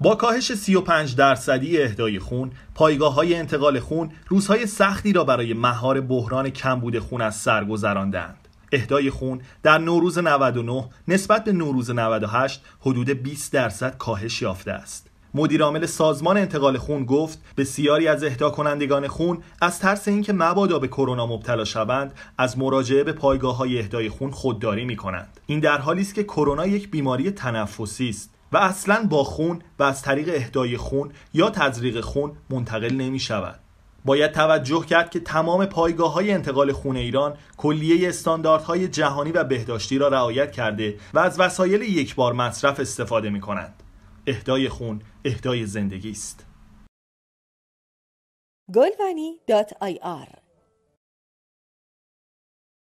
با کاهش 35 درصدی اهدای خون، پایگاه های انتقال خون روزهای سختی را برای مهار بحران کمبود خون از سر گذراندند. اهدای خون در نوروز 99 نسبت به نوروز 98 حدود 20 درصد کاهش یافته است. مدیرعامل سازمان انتقال خون گفت بسیاری از اهدا کنندگان خون از ترس اینکه مبادا به کرونا مبتلا شوند از مراجعه به پایگاه های اهدای خون خودداری می کنند این در حالی است که کرونا یک بیماری تنفسی است و اصلا با خون و از طریق اهدای خون یا تزریق خون منتقل نمی شود. باید توجه کرد که تمام پایگاه های انتقال خون ایران کلیه استانداردهای جهانی و بهداشتی را رعایت کرده و از وسایل یک بار مصرف استفاده می کنند. اهدای خون اهدای زندگی است.